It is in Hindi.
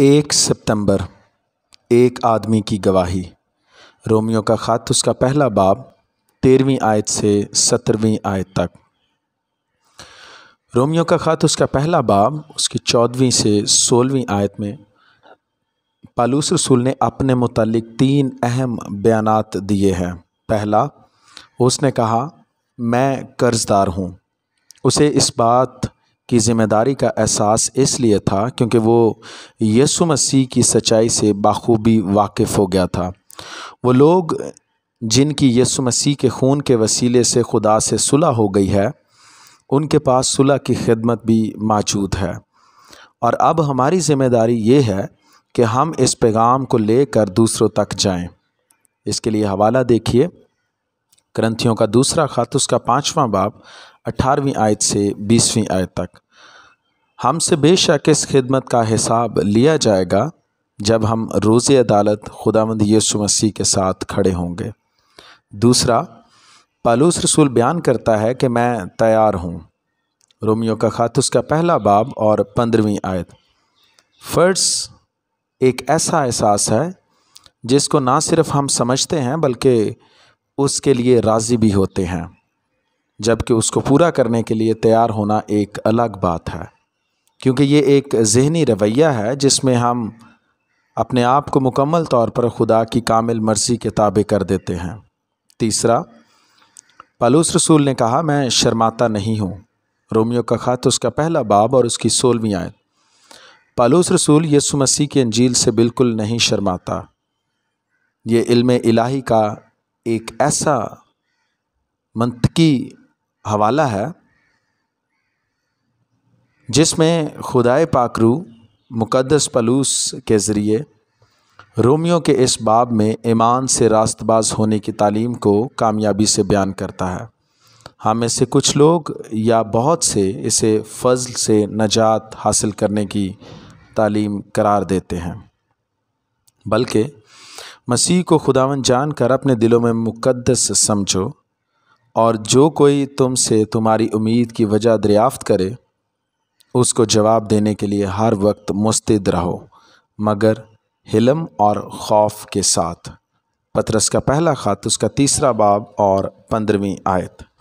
एक सितंबर एक आदमी की गवाही रोमियो का ख़त उसका पहला बाब तेरहवीं आयत से सत्रहवीं आयत तक रोमियो का ख़त उसका पहला बाब उसकी चौदहवीं से सोलहवीं आयत में पालूस रसूल ने अपने मुतलिक तीन अहम बयान दिए हैं पहला उसने कहा मैं कर्ज़दार हूँ उसे इस बात की ज़िम्मेदारी का एहसास इसलिए था क्योंकि वो यसु मसीह की सच्चाई से बाखूबी वाकिफ़ हो गया था वो लोग जिनकी यसु मसीह के खून के वसीले से खुदा से सुलह हो गई है उनके पास सुलह की खिदमत भी मौजूद है और अब हमारी ज़िम्मेदारी ये है कि हम इस पैगाम को लेकर दूसरों तक जाएं। इसके लिए हवाला देखिए ग्रंथियों का दूसरा खत उसका पाँचवा बाप अठारहवीं आयत से बीसवीं आयत तक हमसे बेशक इस खिदमत का हिसाब लिया जाएगा जब हम रोज़ अदालत खुदामंद यसु मसीह के साथ खड़े होंगे दूसरा पालूस रसूल बयान करता है कि मैं तैयार हूँ रोमियो का खात उसका पहला बाब और पंद्रहवीं आयत फ़र्ज एक ऐसा एहसास है जिसको ना सिर्फ हम समझते हैं बल्कि उसके लिए राज़ी भी होते हैं जबकि उसको पूरा करने के लिए तैयार होना एक अलग बात है क्योंकि ये एक जहनी रवैया है जिसमें हम अपने आप को मुकम्मल तौर पर खुदा की कामिल मर्ज़ी के ताबे कर देते हैं तीसरा पालूस रसूल ने कहा मैं शर्माता नहीं हूँ रोमियो का ख़त उसका पहला बाब और उसकी सोलहवीं आयत पालूस रसूल यसु मसीह की अंजील से बिल्कुल नहीं शर्माता ये इल्म इलाही का एक ऐसा मंतकी हवाला है जिसमें खुदाए पाकरू मुकद्दस पलूस के ज़रिए रोमियो के इस बाब में ईमान से रास्तबाज होने की तालीम को कामयाबी से बयान करता है हम हाँ, में से कुछ लोग या बहुत से इसे फ़ज़ल से नजात हासिल करने की तालीम करार देते हैं बल्कि मसीह को खुदावन जान कर अपने दिलों में मुकद्दस समझो और जो कोई तुमसे तुम्हारी उम्मीद की वजह दरियाफ्त करे उसको जवाब देने के लिए हर वक्त मुस्तद रहो मगर हिलम और खौफ के साथ पतरस का पहला ख़त उसका तीसरा बाब और पंद्रहवीं आयत